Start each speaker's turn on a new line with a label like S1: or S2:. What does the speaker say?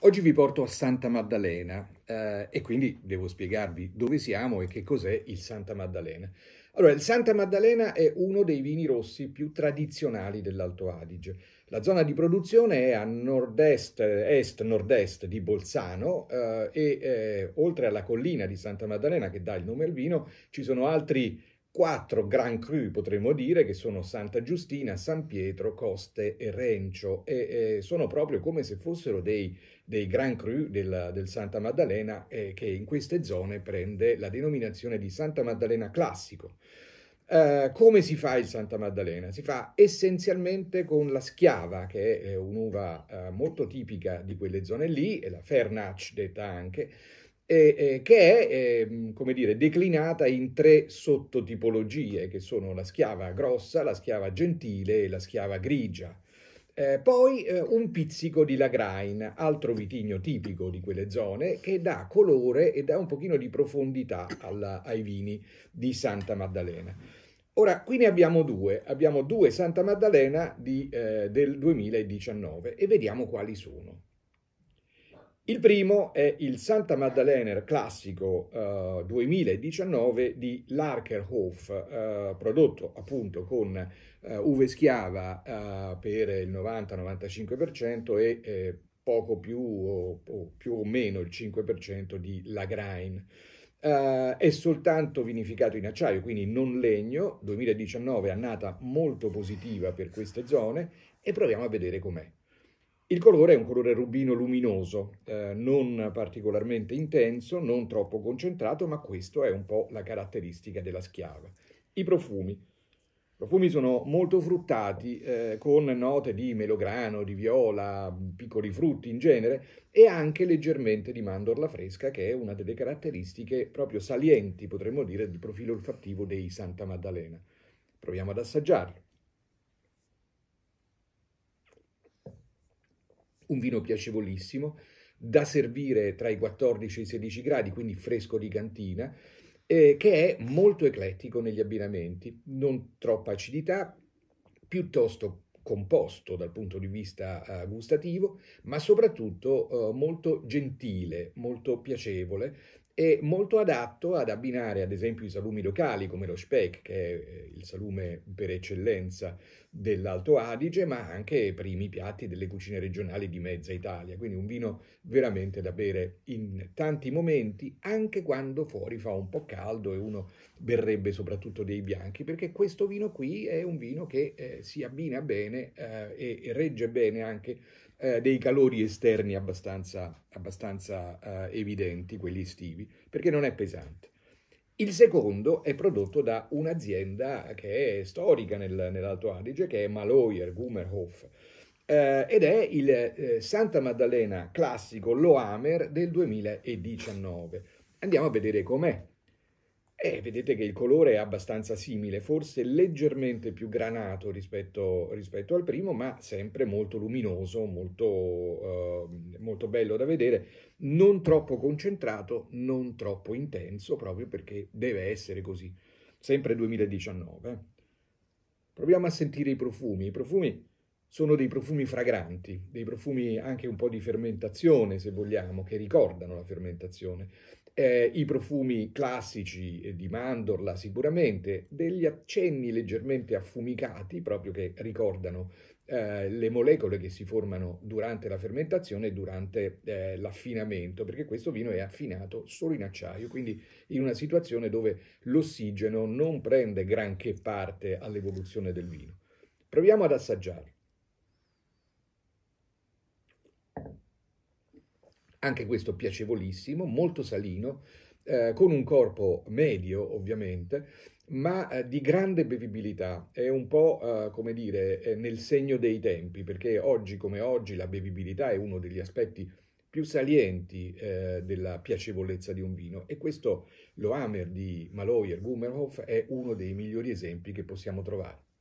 S1: Oggi vi porto a Santa Maddalena eh, e quindi devo spiegarvi dove siamo e che cos'è il Santa Maddalena. Allora, il Santa Maddalena è uno dei vini rossi più tradizionali dell'Alto Adige. La zona di produzione è a nord-est, est-nord-est di Bolzano eh, e eh, oltre alla collina di Santa Maddalena che dà il nome al vino ci sono altri quattro Grand Cru, potremmo dire, che sono Santa Giustina, San Pietro, Coste e Rencio, e eh, sono proprio come se fossero dei, dei Grand Cru del, del Santa Maddalena, eh, che in queste zone prende la denominazione di Santa Maddalena Classico. Eh, come si fa il Santa Maddalena? Si fa essenzialmente con la schiava, che è eh, un'uva eh, molto tipica di quelle zone lì, e la Fernach detta anche, eh, eh, che è, eh, come dire, declinata in tre sottotipologie, che sono la schiava grossa, la schiava gentile e la schiava grigia. Eh, poi eh, un pizzico di lagrain, altro vitigno tipico di quelle zone, che dà colore e dà un pochino di profondità alla, ai vini di Santa Maddalena. Ora, qui ne abbiamo due, abbiamo due Santa Maddalena di, eh, del 2019 e vediamo quali sono. Il primo è il Santa Maddalena classico eh, 2019 di Larkerhof, eh, prodotto appunto con eh, uve schiava eh, per il 90-95% e eh, poco più o, o, più o meno il 5% di Lagrain. Uh, è soltanto vinificato in acciaio, quindi non legno, 2019 è annata molto positiva per queste zone e proviamo a vedere com'è. Il colore è un colore rubino luminoso, eh, non particolarmente intenso, non troppo concentrato, ma questa è un po' la caratteristica della schiava. I profumi. I profumi sono molto fruttati, eh, con note di melograno, di viola, piccoli frutti in genere, e anche leggermente di mandorla fresca, che è una delle caratteristiche proprio salienti, potremmo dire, del profilo olfattivo dei Santa Maddalena. Proviamo ad assaggiarlo. un vino piacevolissimo, da servire tra i 14 e i 16 gradi, quindi fresco di cantina, eh, che è molto eclettico negli abbinamenti, non troppa acidità, piuttosto composto dal punto di vista eh, gustativo, ma soprattutto eh, molto gentile, molto piacevole è molto adatto ad abbinare ad esempio i salumi locali come lo speck, che è eh, il salume per eccellenza dell'Alto Adige, ma anche primi piatti delle cucine regionali di mezza Italia. Quindi un vino veramente da bere in tanti momenti, anche quando fuori fa un po' caldo e uno berrebbe soprattutto dei bianchi, perché questo vino qui è un vino che eh, si abbina bene eh, e regge bene anche eh, dei calori esterni abbastanza, abbastanza eh, evidenti, quelli estivi, perché non è pesante. Il secondo è prodotto da un'azienda che è storica nel, nell'Alto Adige, che è Maloyer Gummerhof, eh, ed è il eh, Santa Maddalena classico Loamer del 2019. Andiamo a vedere com'è. E eh, vedete che il colore è abbastanza simile, forse leggermente più granato rispetto, rispetto al primo, ma sempre molto luminoso, molto, eh, molto, bello da vedere, non troppo concentrato, non troppo intenso, proprio perché deve essere così. Sempre 2019. Proviamo a sentire i profumi. I profumi sono dei profumi fragranti, dei profumi anche un po' di fermentazione, se vogliamo, che ricordano la fermentazione. Eh, I profumi classici eh, di mandorla sicuramente, degli accenni leggermente affumicati, proprio che ricordano eh, le molecole che si formano durante la fermentazione e durante eh, l'affinamento, perché questo vino è affinato solo in acciaio, quindi in una situazione dove l'ossigeno non prende granché parte all'evoluzione del vino. Proviamo ad assaggiarlo. anche questo piacevolissimo, molto salino, eh, con un corpo medio ovviamente, ma eh, di grande bevibilità. È un po' eh, come dire nel segno dei tempi, perché oggi come oggi la bevibilità è uno degli aspetti più salienti eh, della piacevolezza di un vino e questo lo Hammer di Maloyer Gummerhoff è uno dei migliori esempi che possiamo trovare.